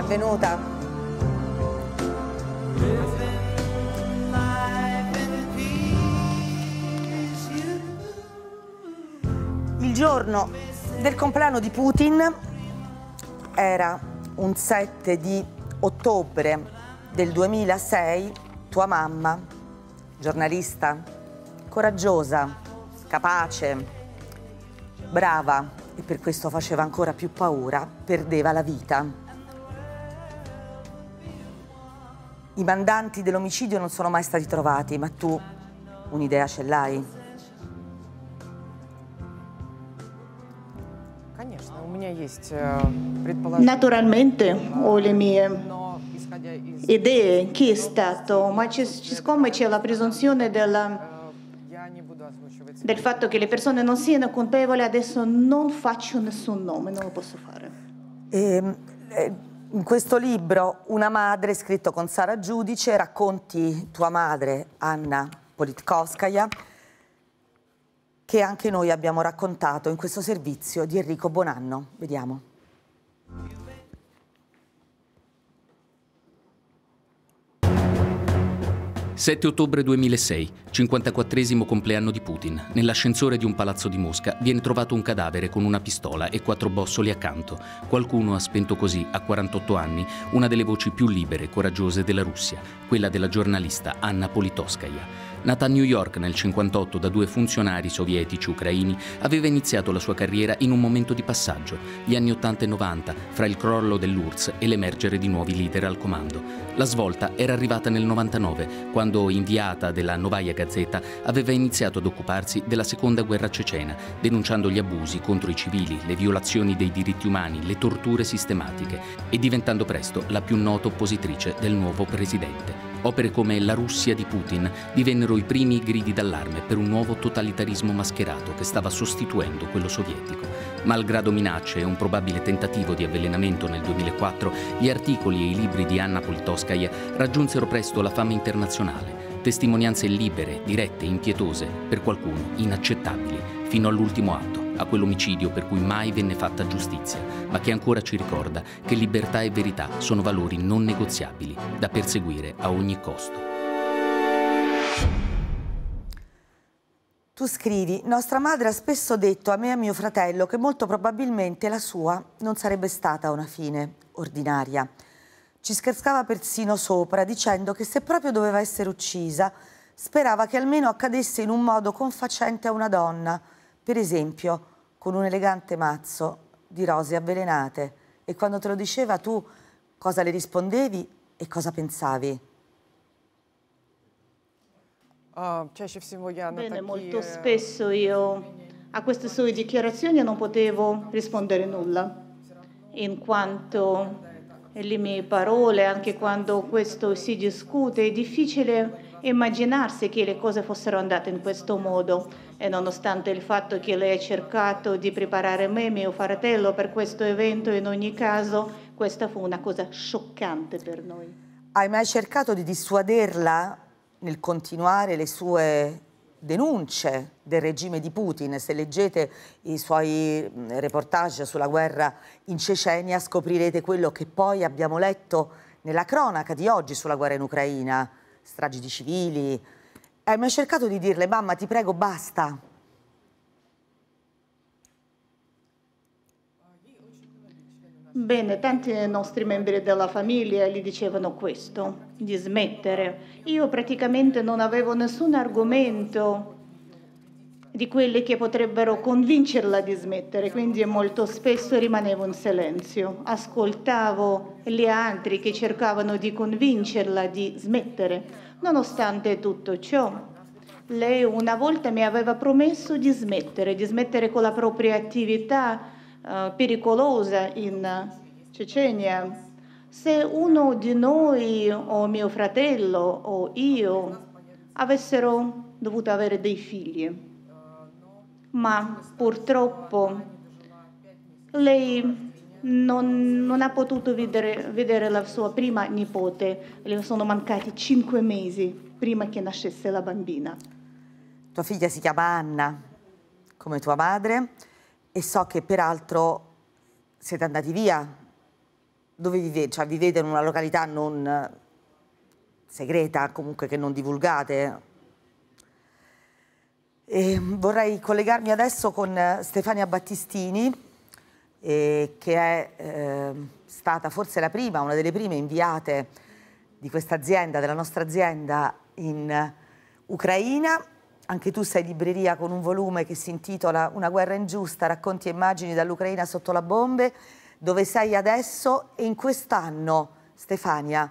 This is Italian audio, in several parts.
benvenuta. Il giorno del compleanno di Putin era un 7 di ottobre del 2006, tua mamma, giornalista, coraggiosa, capace, brava e per questo faceva ancora più paura, perdeva la vita. I mandanti dell'omicidio non sono mai stati trovati, ma tu un'idea ce l'hai? Э, Naturalmente ho le mie idee, chi è stato, ma siccome c'è la presunzione della э, del fatto che le persone non siano colpevoli, adesso non faccio nessun nome, non lo posso fare. E, ehm, eh, in questo libro, Una madre, scritto con Sara Giudice, racconti tua madre, Anna Politkovskaya, che anche noi abbiamo raccontato in questo servizio di Enrico Bonanno. Vediamo. 7 ottobre 2006, 54 esimo compleanno di Putin. Nell'ascensore di un palazzo di Mosca viene trovato un cadavere con una pistola e quattro bossoli accanto. Qualcuno ha spento così, a 48 anni, una delle voci più libere e coraggiose della Russia, quella della giornalista Anna Politoskaya. Nata a New York nel 1958 da due funzionari sovietici ucraini, aveva iniziato la sua carriera in un momento di passaggio, gli anni 80 e 90, fra il crollo dell'URSS e l'emergere di nuovi leader al comando. La svolta era arrivata nel 99, quando, inviata della Novaia Gazzetta, aveva iniziato ad occuparsi della seconda guerra cecena, denunciando gli abusi contro i civili, le violazioni dei diritti umani, le torture sistematiche e diventando presto la più nota oppositrice del nuovo presidente. Opere come La Russia di Putin divennero i primi gridi d'allarme per un nuovo totalitarismo mascherato che stava sostituendo quello sovietico. Malgrado minacce e un probabile tentativo di avvelenamento nel 2004, gli articoli e i libri di Anna Politkovskaya raggiunsero presto la fama internazionale, testimonianze libere, dirette, impietose, per qualcuno inaccettabili, fino all'ultimo atto a quell'omicidio per cui mai venne fatta giustizia, ma che ancora ci ricorda che libertà e verità sono valori non negoziabili da perseguire a ogni costo. Tu scrivi, nostra madre ha spesso detto a me e a mio fratello che molto probabilmente la sua non sarebbe stata una fine ordinaria. Ci scherzava persino sopra dicendo che se proprio doveva essere uccisa, sperava che almeno accadesse in un modo confacente a una donna, per esempio con un elegante mazzo di rose avvelenate e quando te lo diceva tu cosa le rispondevi e cosa pensavi? Ah, cioè, Bene, molto eh. spesso io a queste sue dichiarazioni non potevo rispondere nulla, in quanto le mie parole, anche quando questo si discute, è difficile immaginarsi che le cose fossero andate in questo modo e nonostante il fatto che lei ha cercato di preparare me, e mio fratello, per questo evento, in ogni caso questa fu una cosa scioccante per noi. Hai mai cercato di dissuaderla nel continuare le sue denunce del regime di Putin. Se leggete i suoi mm, reportage sulla guerra in Cecenia scoprirete quello che poi abbiamo letto nella cronaca di oggi sulla guerra in Ucraina stragi di civili. Eh, hai mai cercato di dirle, mamma, ti prego, basta? Bene, tanti nostri membri della famiglia gli dicevano questo, di smettere. Io praticamente non avevo nessun argomento di quelli che potrebbero convincerla di smettere, quindi molto spesso rimanevo in silenzio, ascoltavo gli altri che cercavano di convincerla di smettere. Nonostante tutto ciò, lei una volta mi aveva promesso di smettere, di smettere con la propria attività eh, pericolosa in Cecenia. Se uno di noi o mio fratello o io avessero dovuto avere dei figli, ma purtroppo lei non, non ha potuto vedere, vedere, la sua prima nipote, le sono mancati cinque mesi prima che nascesse la bambina. Tua figlia si chiama Anna, come tua madre, e so che peraltro siete andati via. Dove vivete? Cioè vivete in una località non segreta, comunque che non divulgate, e ehm, vorrei collegarmi adesso con eh, Stefania Battistini, eh, che è eh, stata forse la prima, una delle prime inviate di questa azienda, della nostra azienda in Ucraina. Anche tu sei libreria con un volume che si intitola Una guerra ingiusta, racconti e immagini dall'Ucraina sotto la bombe, dove sei adesso e in quest'anno, Stefania,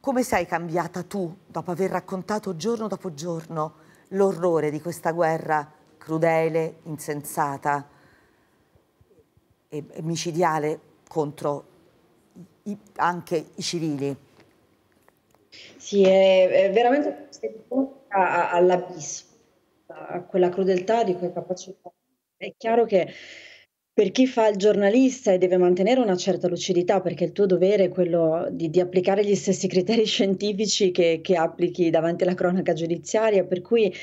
come sei cambiata tu dopo aver raccontato giorno dopo giorno? l'orrore di questa guerra crudele, insensata e, e micidiale contro i, anche i civili. Sì, è, è veramente all'abisso, a quella crudeltà di cui è capace. È chiaro che per chi fa il giornalista e deve mantenere una certa lucidità, perché il tuo dovere è quello di, di applicare gli stessi criteri scientifici che, che, applichi davanti alla cronaca giudiziaria, per cui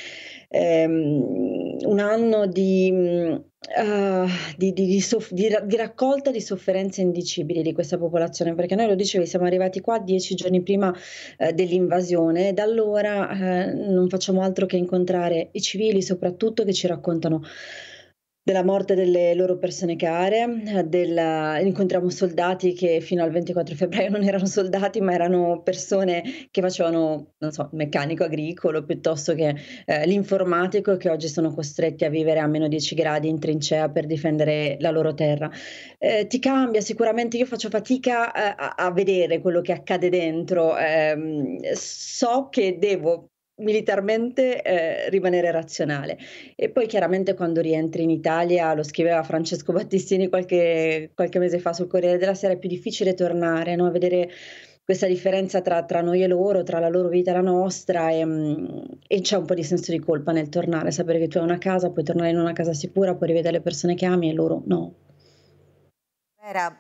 ehm, un anno di, uh, di, di soff- raccolta di sofferenze indicibili di questa popolazione, perché noi lo dicevi, siamo arrivati qua dieci giorni prima eh, dell'invasione e da allora eh, non facciamo altro che incontrare i civili soprattutto che ci raccontano della morte delle loro persone care, della... incontriamo soldati che fino al 24 febbraio non erano soldati ma erano persone che facevano, non so, meccanico agricolo piuttosto che eh, l'informatico che oggi sono costretti a vivere a meno 10 gradi in trincea per difendere la loro terra. Eh, ti cambia sicuramente, io faccio fatica eh, a, a, vedere quello che accade dentro, ehm, so che devo militarmente eh, rimanere razionale. E poi chiaramente quando rientri in Italia, lo scriveva Francesco Battistini qualche, qualche mese fa sul Corriere della Sera, è più difficile tornare no? a vedere questa differenza tra, tra, noi e loro, tra la loro vita e la nostra e, mm, e, c'è un po' di senso di colpa nel tornare, sapere che tu hai una casa, puoi tornare in una casa sicura, puoi rivedere le persone che ami e loro no.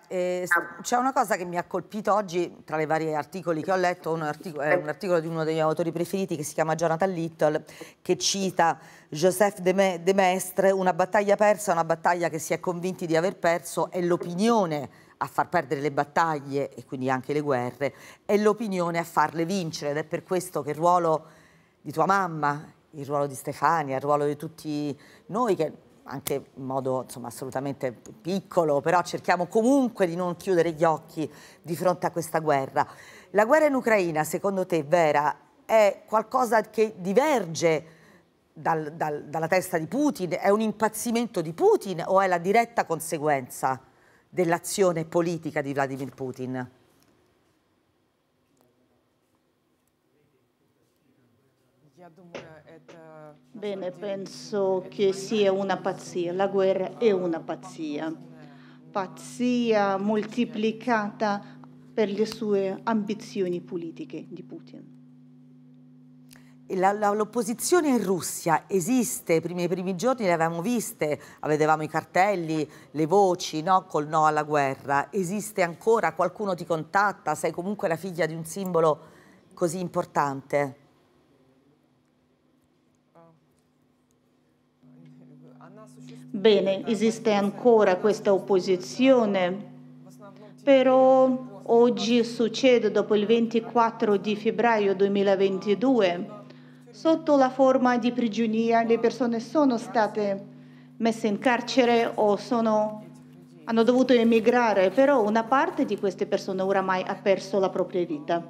Eh, c'è una cosa che mi ha colpito oggi, tra i vari articoli che ho letto, un articolo, è un articolo di uno dei miei autori preferiti che si chiama Jonathan Little, che cita Joseph de, Me de Mestre, una battaglia persa, è una battaglia che si è convinti di aver perso, è l'opinione a far perdere le battaglie e quindi anche le guerre, è l'opinione a farle vincere ed è per questo che il ruolo di tua mamma, il ruolo di Stefania, il ruolo di tutti noi che anche in modo insomma, assolutamente piccolo, però cerchiamo comunque di non chiudere gli occhi di fronte a questa guerra. La guerra in Ucraina, secondo te, Vera, è qualcosa che diverge dal, dal, dalla testa di Putin? È un impazzimento di Putin o è la diretta conseguenza dell'azione politica di Vladimir Putin? Bene, penso che sia una pazzia, la guerra è una pazzia, pazzia moltiplicata per le sue ambizioni politiche di Putin. L'opposizione in Russia esiste, I primi, i primi giorni le avevamo viste, vedevamo i cartelli, le voci no? col no alla guerra, esiste ancora, qualcuno ti contatta, sei comunque la figlia di un simbolo così importante? Bene, esiste ancora questa opposizione, però oggi succede dopo il 24 di febbraio 2022. Sotto la forma di prigionia le persone sono state messe in carcere o sono, hanno dovuto emigrare, però una parte di queste persone oramai ha perso la propria vita.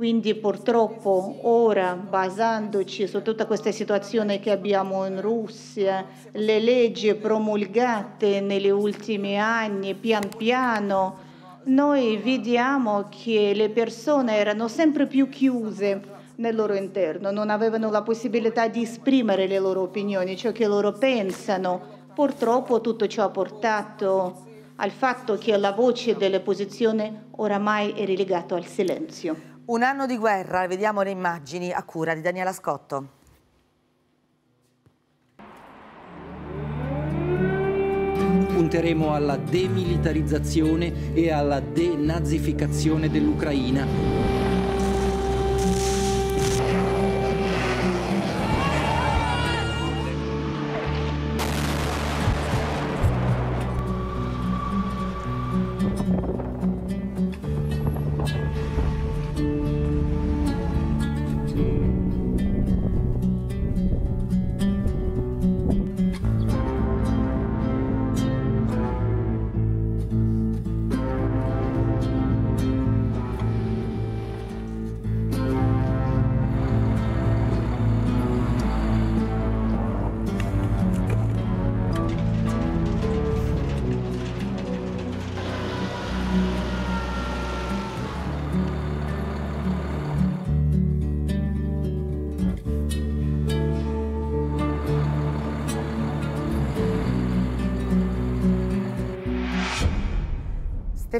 Quindi purtroppo ora, basandoci su tutta questa situazione che abbiamo in Russia, le leggi promulgate negli ultimi anni, pian piano, noi vediamo che le persone erano sempre più chiuse nel loro interno, non avevano la possibilità di esprimere le loro opinioni, ciò che loro pensano. Purtroppo tutto ciò ha portato al fatto che la voce dell'opposizione oramai è relegata al silenzio. Un anno di guerra, vediamo le immagini a cura di Daniela Scotto. Punteremo alla demilitarizzazione e alla denazificazione dell'Ucraina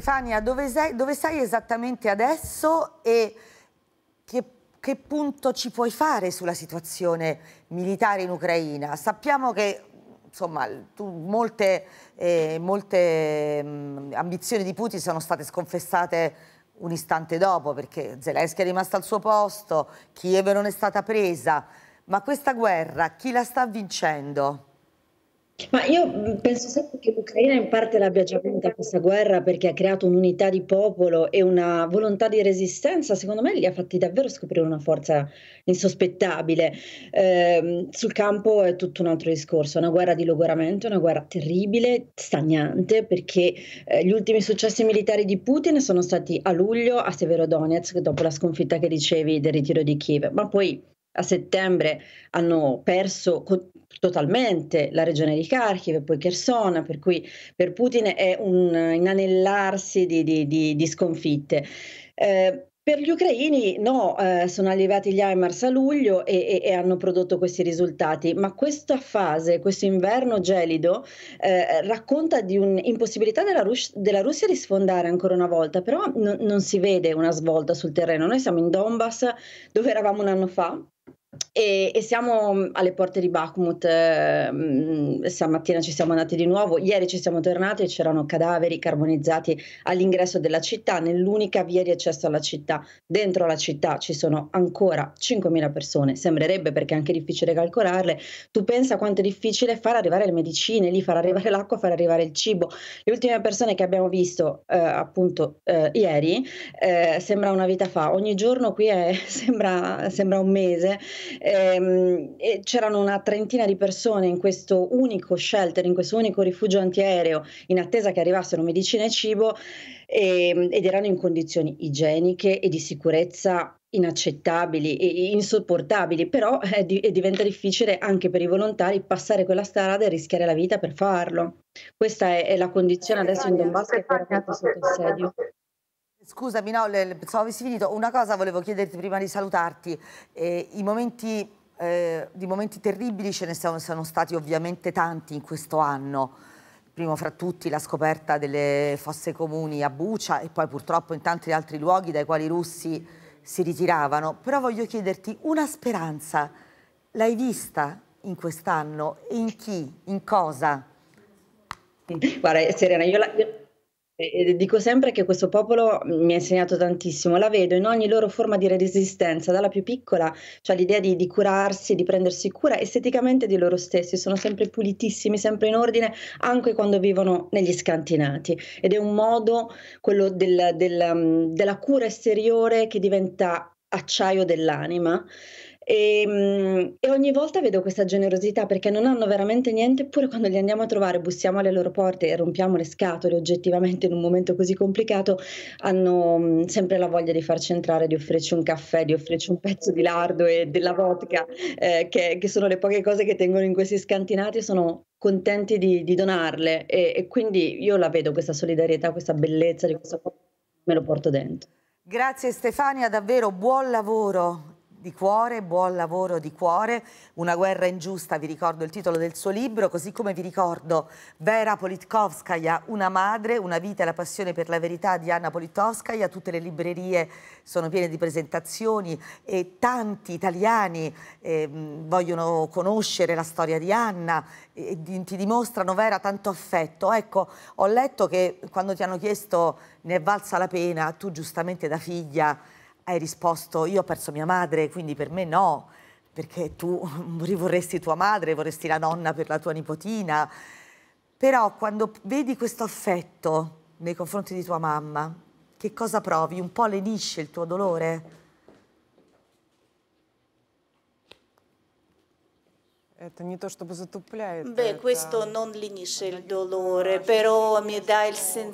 Stefania, dove sei, dove sei esattamente adesso e che, che punto ci puoi fare sulla situazione militare in Ucraina? Sappiamo che insomma, tu, molte, eh, molte mh, mm, ambizioni di Putin sono state sconfessate un istante dopo, perché Zelensky è rimasta al suo posto, Kiev non è stata presa, ma questa guerra chi la sta vincendo? Ma io mm, penso sempre che l'Ucraina in parte l'abbia già vinta questa guerra perché ha creato un'unità di popolo e una volontà di resistenza, secondo me li ha fatti davvero scoprire una forza insospettabile. Eh, sul campo è tutto un altro discorso, una guerra di logoramento, una guerra terribile, stagnante, perché eh, gli ultimi successi militari di Putin sono stati a luglio a Severodonetsk dopo la sconfitta che dicevi del ritiro di Kiev, ma poi a settembre hanno perso co- totalmente la regione di Kharkiv e poi Kherson, per cui per Putin è un inanellarsi di, di, di, di sconfitte. Eh, per gli ucraini no, eh, sono arrivati gli Aimars a luglio e, e, e, hanno prodotto questi risultati, ma questa fase, questo inverno gelido, eh, racconta di un'impossibilità della, Rus- della, Russia di sfondare ancora una volta, però n- non si vede una svolta sul terreno. Noi siamo in Donbass dove eravamo un anno fa, e, e, siamo mm, alle porte di Bakhmut, ehm, mm, stamattina ci siamo andati di nuovo, ieri ci siamo tornati e c'erano cadaveri carbonizzati all'ingresso della città, nell'unica via di accesso alla città. Dentro la città ci sono ancora 5.000 persone, sembrerebbe perché è anche difficile calcolarle. Tu pensa quanto è difficile far arrivare le medicine, lì far arrivare l'acqua, far arrivare il cibo. Le ultime persone che abbiamo visto eh, appunto eh, ieri, eh, sembra una vita fa, ogni giorno qui è, sembra, sembra un mese. Ehm, e c'erano una trentina di persone in questo unico shelter, in questo unico rifugio antiaereo, in attesa che arrivassero medicina e cibo, e, ehm, ed erano in condizioni igieniche e di sicurezza inaccettabili e insopportabili, però eh, di- diventa difficile anche per i volontari passare quella strada e rischiare la vita per farlo. Questa è, è la condizione eh, adesso in Donbass che è portata sotto assedio. Scusami, no, le, so, avessi finito. Una cosa volevo chiederti prima di salutarti. Eh, I momenti, eh, di momenti terribili ce ne sono, sono stati ovviamente tanti in questo anno. Primo fra tutti la scoperta delle fosse comuni a Bucia e poi purtroppo in tanti altri luoghi dai quali i russi si ritiravano. Però voglio chiederti una speranza. L'hai vista in quest'anno? E in chi? In cosa? Guarda, Serena, io la, e dico sempre che questo popolo mi ha insegnato tantissimo, la vedo in ogni loro forma di resistenza, dalla più piccola, cioè l'idea di, di curarsi, di prendersi cura esteticamente di loro stessi, sono sempre pulitissimi, sempre in ordine, anche quando vivono negli scantinati. Ed è un modo, quello del, del, mm, della cura esteriore, che diventa acciaio dell'anima e, mm, e, ogni volta vedo questa generosità perché non hanno veramente niente, eppure quando li andiamo a trovare, bussiamo alle loro porte e rompiamo le scatole oggettivamente in un momento così complicato, hanno mm, sempre la voglia di farci entrare, di offrirci un caffè, di offrirci un pezzo di lardo e della vodka, eh, che, che sono le poche cose che tengono in questi scantinati, sono contenti di, di donarle e, e, quindi io la vedo questa solidarietà, questa bellezza di questa cosa, me lo porto dentro. Grazie Stefania, davvero buon lavoro di cuore, buon lavoro di cuore, una guerra ingiusta, vi ricordo il titolo del suo libro, così come vi ricordo Vera Politkovskaya, una madre, una vita e la passione per la verità di Anna Politkovskaya, tutte le librerie sono piene di presentazioni e tanti italiani eh, vogliono conoscere la storia di Anna e ti dimostrano Vera tanto affetto. Ecco, ho letto che quando ti hanno chiesto ne è valsa la pena, tu giustamente da figlia hai risposto io ho perso mia madre, quindi per me no, perché tu vorresti tua madre, vorresti la nonna per la tua nipotina, però quando vedi questo affetto nei confronti di tua mamma, che cosa provi? Un po' lenisce il tuo dolore? Beh, questo non lenisce il dolore, però mi dà sen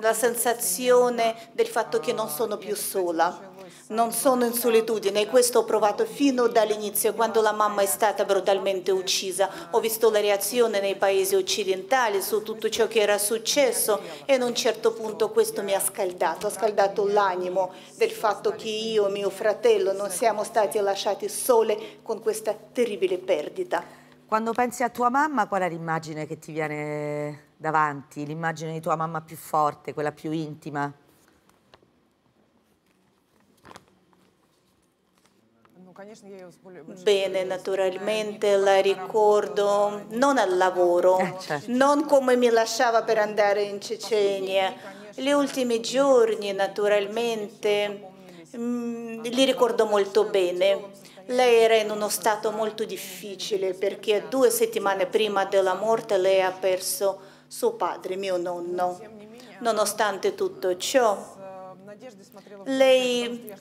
la sensazione del fatto che non sono più sola non sono in solitudine questo ho provato fino dall'inizio, quando la mamma è stata brutalmente uccisa. Ho visto la reazione nei paesi occidentali su tutto ciò che era successo e a un certo punto questo mi ha scaldato, ha scaldato l'animo del fatto che io e mio fratello non siamo stati lasciati sole con questa terribile perdita. Quando pensi a tua mamma, qual è l'immagine che ti viene davanti? L'immagine di tua mamma più forte, quella più intima? bene, naturalmente la ricordo non al lavoro, э, non come mi lasciava per andare in Cecenia. Gli ultimi giorni, naturalmente, li ricordo molto bene. Lei era in uno stato molto difficile perché due settimane prima della morte lei ha perso suo padre, mio nonno. Nonostante tutto ciò, lei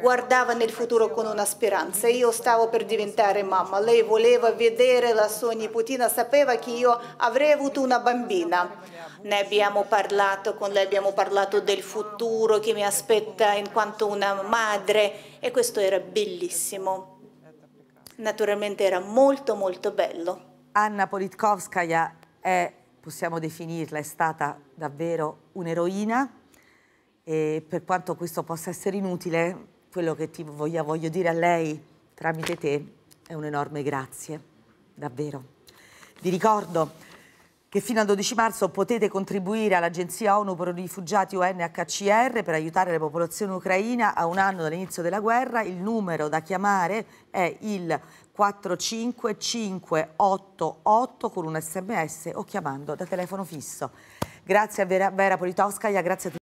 guardava nel futuro con una speranza. Io stavo per diventare mamma. Lei voleva vedere la sua nipotina, sapeva che io avrei avuto una bambina. Ne abbiamo parlato con lei, abbiamo parlato del futuro che mi aspetta in quanto una madre e questo era bellissimo. Naturalmente era molto molto bello. Anna Politkovskaya è, possiamo definirla, è stata davvero un'eroina e per quanto questo possa essere inutile, quello che ti voglio, voglio dire a lei tramite te è un enorme grazie, davvero. Vi ricordo che fino al 12 marzo potete contribuire all'Agenzia ONU per i rifugiati UNHCR per aiutare la popolazione ucraina a un anno dall'inizio della guerra. Il numero da chiamare è il 45588 con un sms o chiamando da telefono fisso. Grazie a Vera, Vera Politoscaia, grazie a tutti.